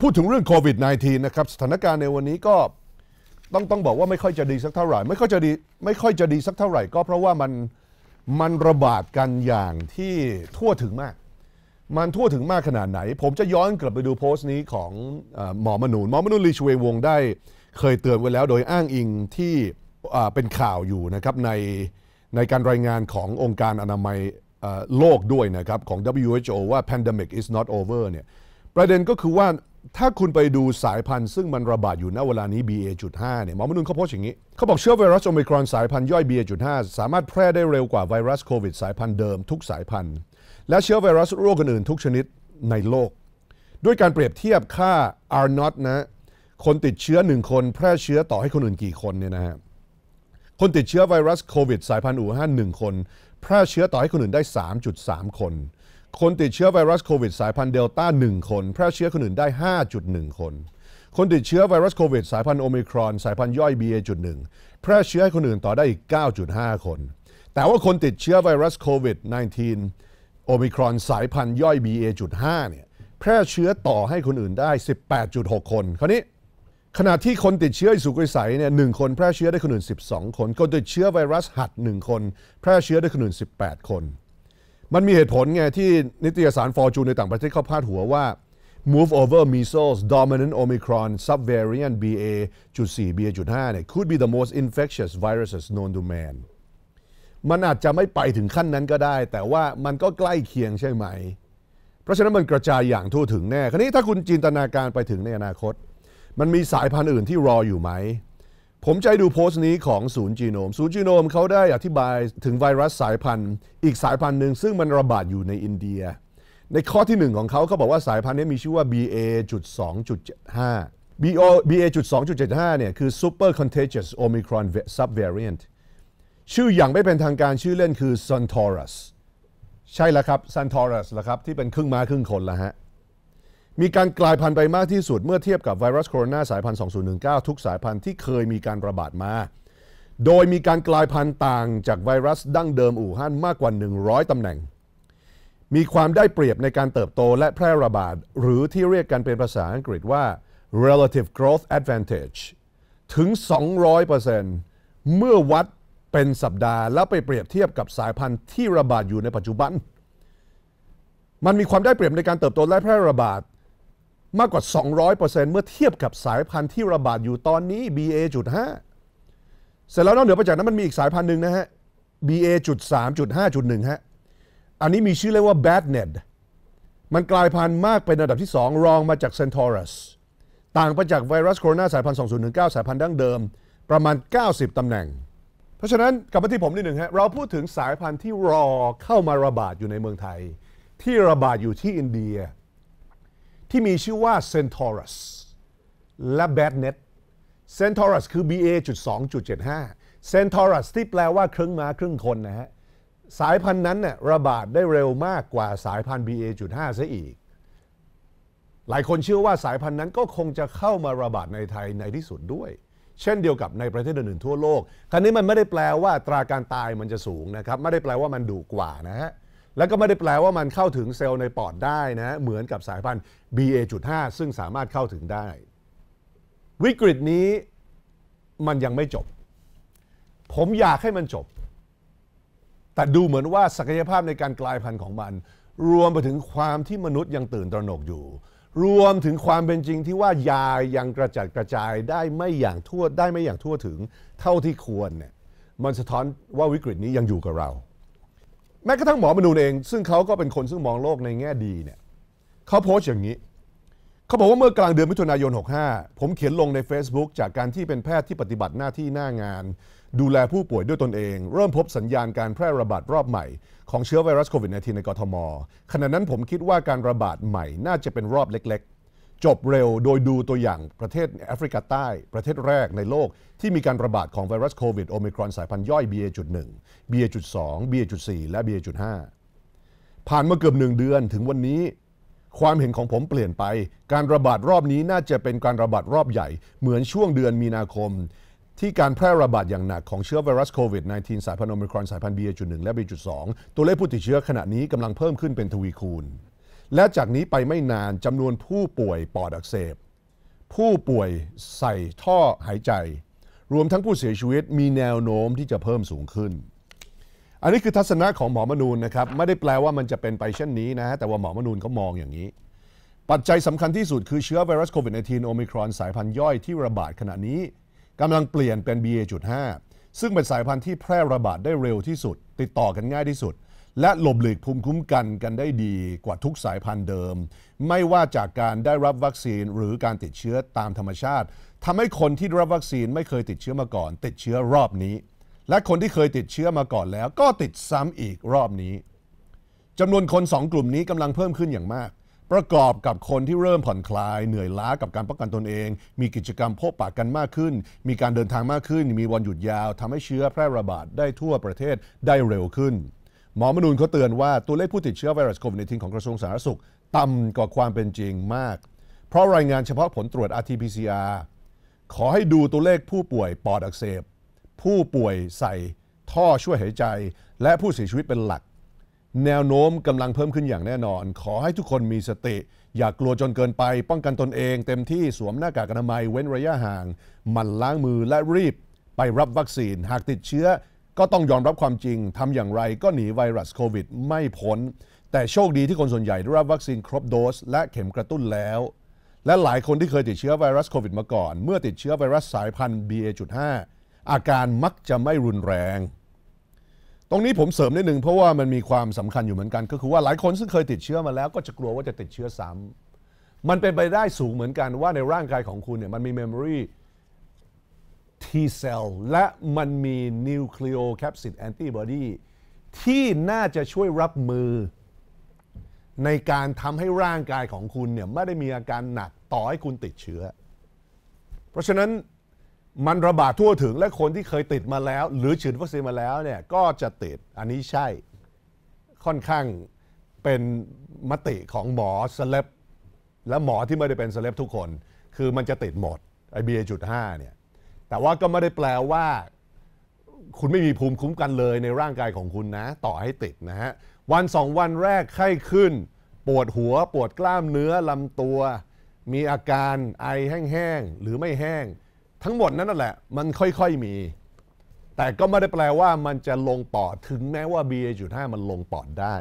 พูดถึงเรื่องโควิด -19 นะครับสถานการณ์ในวันนี้ก็ต้องต้องบอกว่าไม่ค่อยจะดีสักเท่าไหร่ ไม่ค่อยจะดีไม่ค่อยจะดีสักเท่าไหร่ก็ เพราะว่ามันมันระบาดกันอย่างที่ทั่วถึงมาก มันทั่วถึงมากขนาดไหน ผมจะย้อนกลับไปดูโพสต์นี้ของหมอมนูนหมอมนูนลีชเววงได้เคยเตือนไว้แล้วโดยอ้างอิงที่เป็นข่าวอยู่นะครับในในการรายงานขององค์การอนามัยโลกด้วยนะครับของ WHO ว่า pandemic is not over เนี่ยประเด็นก็คือว่าถ้าคุณไปดูสายพันธุ์ซึ่งมันระบาดอยู่ณเวลานี้ BA.5 เนี่ย หมอมนุนเขาโพสต์อย่างนี้เขาบอกเชื้อไวรัสโอมิครอนสายพันธุ์ย่อย BA.5 สามารถแพร่ได้เร็วกว่าไวรัสโควิดสายพันธุ์เดิมทุกสายพันธุ์และเชื้อไวรัสโรคอื่นๆทุกชนิดในโลก ด้วยการเปรียบเทียบค่า R not นะคนติดเชื้อ 1 คน แพร่เชื้อต่อให้คนอื่นกี่คนเนี่ยนะฮะคนติดเชื้อไวรัสโควิดสายพันธุ์อู่ฮั่น1คน แพร่เชื้อต่อให้คนอื่นได้ 3.3 คนคนติดเชื้อไวรัสโควิดสายพันธุ์เดลต้า 1 คน แพร่เชื้อคนอื่นได้ 5.1 คนคนติดเชื้อไวรัสโควิดสายพันธุ์โอมิครอนสายพันธุ์ย่อย BA.1 แพร่เชื้อให้คนอื่นต่อได้อีก 9.5 คนแต่ว่าคนติดเชื้อไวรัสโควิด -19 โอมิครอนสายพันธุ์ย่อย BA.5 เนี่ยแพร่เชื้อต่อให้คนอื่นได้ 18.6 คน คราวนี้ ขณะที่คนติดเชื้อสุกิสใสเนี่ยหคน แพร่เชื้อได้คนอื่น12คนคนติดเชื้อไวรัสหัด1คนแพร่เชื้อได้คนอื่น 18 คนมันมีเหตุผลไงที่นิตยสารฟอร์จูนในต่างประเทศเขาพาดหัวว่า move over measles dominant omicron subvariant BA.4 BA.5 เนี่ย could be the most infectious viruses known to man มันอาจจะไม่ไปถึงขั้นนั้นก็ได้ แต่ว่ามันก็ใกล้เคียงใช่ไหม เพราะฉะนั้นมันกระจายอย่างทั่วถึงแน่คราวนี้ถ้าคุณจินตนาการไปถึงในอนาคต มันมีสายพันธุ์อื่นที่รออยู่ไหมผมใจดูโพสต์นี้ของศูนย์จีโนม ศูนย์จีโนมเขาได้อธิบายถึงไวรัสสายพันธุ์ อีกสายพันธุ์หนึ่งซึ่งมันระบาดอยู่ในอินเดีย ในข้อที่1ของเขาเขาบอกว่าสายพันธุ์นี้มีชื่อว่า BA.2.75 BO BA.2.75 เนี่ยคือ Super Contagious Omicron Subvariant ชื่ออย่างไม่เป็นทางการชื่อเล่นคือ s a n t o r u s ใช่แล้วครับ s a n t o r u s แล้วครับที่เป็นครึ่งม้าครึ่งคนละฮะมีการกลายพันธุ์ไปมากที่สุดเมื่อเทียบกับไวรัสโคโรนาสายพันธุ์ 2019 ทุกสายพันธุ์ที่เคยมีการระบาดมา โดยมีการกลายพันธุ์ต่างจากไวรัสดั้งเดิมอู่ฮั่นมากกว่า 100 ตำแหน่ง มีความได้เปรียบในการเติบโตและแพร่ระบาด หรือที่เรียกกันเป็นภาษาอังกฤษว่า relative growth advantage ถึง 200%เมื่อวัดเป็นสัปดาห์แล้วไปเปรียบเทียบกับสายพันธุ์ที่ระบาดอยู่ในปัจจุบัน มันมีความได้เปรียบในการเติบโตและแพร่ระบาดมากกว่า 200%เมื่อเทียบกับสายพันธุ์ที่ระบาดอยู่ตอนนี้ BA.5 เสร็จแล้วนอกเหนือไปจากนั้นมันมีอีกสายพันธุ์หนึ่งนะฮะ BA.3.5.1 ฮะ อันนี้มีชื่อเรียกว่า BADNED มันกลายพันธุ์มากเป็นอันดับที่ 2 รองมาจาก Centaurus ต่างไปจากไวรัสโคโรนาสายพันธุ์ 2019 สายพันธุ์ดั้งเดิมประมาณ 90 ตำแหน่ง เพราะฉะนั้นกลับมาที่ผมนิดหนึ่งฮะเราพูดถึงสายพันธุ์ที่รอเข้ามาระบาดอยู่ในเมืองไทย ที่ระบาดอยู่ที่อินเดียที่มีชื่อว่า Centaurus และ BadNet Centaurus คือ BA.2.75 Centaurus ที่แปลว่าครึ่งม้าครึ่งคนนะฮะ สายพันธุ์นั้นน่ยระบาดได้เร็วมากกว่าสายพันธุ์ BA.5 ซะอีก หลายคนเชื่อว่า สายพันธุ์นั้นก็คงจะเข้ามาระบาดในไทยในที่สุดด้วย เช่นเดียวกับในประเทศอื่นๆทั่วโลกครั้นี้มันไม่ได้แปลว่า ตราการตายมันจะสูงนะครับ ไม่ได้แปลว่ามันดุกว่านะฮะแล้วก็ไม่ได้แปลว่ามันเข้าถึงเซลล์ในปอดได้นะเหมือนกับสายพันธุ์ BA.5 ซึ่งสามารถเข้าถึงได้ วิกฤตนี้มันยังไม่จบ ผมอยากให้มันจบ แต่ดูเหมือนว่าศักยภาพในการกลายพันธุ์ของมัน รวมไปถึงความที่มนุษย์ยังตื่นตระหนกอยู่ รวมถึงความเป็นจริงที่ว่ายายังกระจัดกระจายได้ไม่อย่างทั่วได้ไม่อย่างทั่วถึงเท่าที่ควรเนี่ยมันสะท้อนว่าวิกฤตนี้ยังอยู่กับเราแม้กระทั่งหมอมนูนเองซึ่งเขาก็เป็นคนซึ่งมองโลกในแง่ดีเนี่ยเขาโพสต์อย่างนี้เขาบอกว่าเมื่อกลางเดือนมิถุนายน 65 ผมเขียนลงใน Facebook จากการที่เป็นแพทย์ที่ปฏิบัติหน้าที่หน้างาน ดูแลผู้ป่วยด้วยตนเองเริ่มพบสัญญาณการแพร่ระบาดรอบใหม่ ของเชื้อไวรัสโควิด -19 ในกทมขณะนั้นผมคิดว่าการระบาดใหม่น่าจะเป็นรอบเล็กจบเร็วโดยดูตัวอย่างประเทศแอฟริกาใต้ประเทศแรกในโลก ที่มีการระบาดของไวรัสโควิดโอมิครอนสายพันธุ์ย่อย BA.1 BA.2 BA.4 และ BA.5 ผ่านมาเกือบหนึ่งเดือนถึงวันนี้ ความเห็นของผมเปลี่ยนไป การระบาดรอบนี้น่าจะเป็นการระบาดรอบใหญ่ เหมือนช่วงเดือนมีนาคม ที่การแพร่ระบาดอย่างหนักของเชื้อไวรัสโควิด -19 สายพันธุ์โอมิครอนสายพันธุ์ BA.1 และ BA.2 ตัวเลขผู้ติดเชื้อขณะนี้กำลังเพิ่มขึ้นเป็นทวีคูณและจากนี้ไปไม่นานจำนวนผู้ป่วยปอดอักเสบ ผู้ป่วยใส่ท่อหายใจ รวมทั้งผู้เสียชีวิตมีแนวโน้มที่จะเพิ่มสูงขึ้น อันนี้คือทัศนะของหมอมนูนนะครับไม่ได้แปลว่ามันจะเป็นไปเช่นนี้นะแต่ว่าหมอมนูนเขามองอย่างนี้ ปัจจัยสำคัญที่สุดคือเชื้อไวรัสโควิด -19 โอมิครอนสายพันธุ์ย่อยที่ระบาดขณะนี้กำลังเปลี่ยนเป็น BA.5 ซึ่งเป็นสายพันธุ์ที่แพร่ระบาดได้เร็วที่สุด ติดต่อกันง่ายที่สุดและหลบหลีกภูมิคุ้มกันกันได้ดีกว่าทุกสายพันธุ์เดิม ไม่ว่าจากการได้รับวัคซีนหรือการติดเชื้อตามธรรมชาติทำให้คนที่ได้รับวัคซีนไม่เคยติดเชื้อมาก่อน ติดเชื้อรอบนี้ และคนที่เคยติดเชื้อมาก่อนแล้วก็ติดซ้ำอีกรอบนี้จำนวนคน 2 กลุ่มนี้กำลังเพิ่มขึ้นอย่างมาก ประกอบกับคนที่เริ่มผ่อนคลาย เหนื่อยล้ากับการป้องกันตนเอง มีกิจกรรมพบปะกันมากขึ้น มีการเดินทางมากขึ้น มีวันหยุดยาวทำให้เชื้อแพร่ระบาดได้ทั่วประเทศได้เร็วขึ้นหมอมนูนเขาเตือนว่าตัวเลขผู้ติดเชื้อไวรัสโควิด -19 ของกระทรวงสาธารณสุข ต่ำกว่าความเป็นจริงมาก เพราะรายงานเฉพาะผลตรวจ RT-PCR ขอให้ดูตัวเลขผู้ป่วยปอดอักเสบ ผู้ป่วยใส่ท่อช่วยหายใจ และผู้เสียชีวิตเป็นหลัก แนวโน้มกำลังเพิ่มขึ้นอย่างแน่นอน ขอให้ทุกคนมีสติ อย่ากลัวจนเกินไปป้องกันตนเอง เต็มที่สวมหน้ากากอนามัยเว้นระยะห่างมันล้างมือและรีบ ไปรับวัคซีนหากติดเชื้อก็ต้องยอมรับความจริง ทำอย่างไรก็หนีไวรัสโควิดไม่พ้น แต่โชคดีที่คนส่วนใหญ่ได้รับวัคซีนครบโดส และเข็มกระตุ้นแล้ว และหลายคนที่เคยติดเชื้อไวรัสโควิดมาก่อน เมื่อติดเชื้อไวรัสสายพันธุ์ BA.5 อาการมักจะไม่รุนแรง ตรงนี้ผมเสริมนิดนึงเพราะว่ามันมีความสำคัญอยู่เหมือนกัน ก็คือว่าหลายคนซึ่งเคยติดเชื้อมาแล้วก็จะกลัวว่าจะติดเชื้อซ้ำ มันเป็นไปได้สูงเหมือนกันว่าในร่างกายของคุณเนี่ยมันมีเมมโมรี T cell และมันมี nucleocapsid antibody ที่น่าจะช่วยรับมือ ในการทำให้ร่างกายของคุณเนี่ยไม่ได้มีอาการหนักต่อให้คุณติดเชื้อ เพราะฉะนั้นมันระบาดทั่วถึงและคนที่เคยติดมาแล้ว หรือฉีดวัคซีนมาแล้วเนี่ยก็จะติดอันนี้ใช่ค่อนข้างเป็นมติของหมอสเลปและหมอที่ไม่ได้เป็นสเลปทุกคน คือมันจะติดหมดไอเบียจุดห้าเนี่ยแต่ว่าก็ไม่ได้แปลว่า คุณไม่มีภูมิคุ้มกันเลยในร่างกายของคุณนะ ต่อให้ติดนะฮะ วันสองวันแรกไข้ขึ้น ปวดหัว ปวดกล้ามเนื้อลำตัว มีอาการไอแห้งๆหรือไม่แห้ง ทั้งหมดนั่นแหละ มันค่อยๆมี แต่ก็ไม่ได้แปลว่ามันจะลงปอดถึงแม้ว่า BA.5 มันลงปอดได้